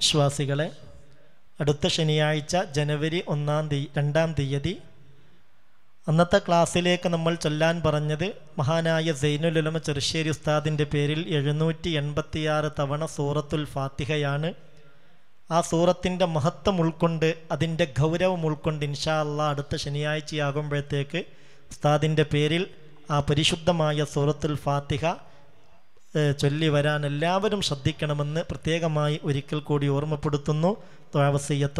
വിശ്വാസികളെ അടുത്ത ശനിയാഴ്ച ജനുവരി ഒന്നാം തീയതി രണ്ടാം തീയതി അന്നത്തെ ക്ലാസ്സിലേക്ക് നമ്മൾ ചൊല്ലാൻ പറഞ്ഞത് മഹാനായ സൈനുലുലമ ചെറുശ്ശേരി ഉസ്താദിൻ്റെ പേരിൽ എഴുന്നൂറ്റി എൺപത്തിയാറ് തവണ സൂറത്തുൽ ഫാത്തിഹയാണ് ആ സൂറത്തിൻ്റെ മഹത്വം ഉൾക്കൊണ്ട് അതിൻ്റെ ഗൗരവം ഉൾക്കൊണ്ട് ഇൻഷാ അല്ല അടുത്ത ശനിയാഴ്ചയാകുമ്പോഴത്തേക്ക് ഉസ്താദിൻ്റെ പേരിൽ ആ പരിശുദ്ധമായ സൂറത്തുൽ ഫാത്തിഹ ചൊല്ലി വരാൻ എല്ലാവരും ശ്രദ്ധിക്കണമെന്ന് പ്രത്യേകമായി ഒരിക്കൽ കൂടി ഓർമ്മപ്പെടുത്തുന്നു ദ്വാവസയ്യത്തോ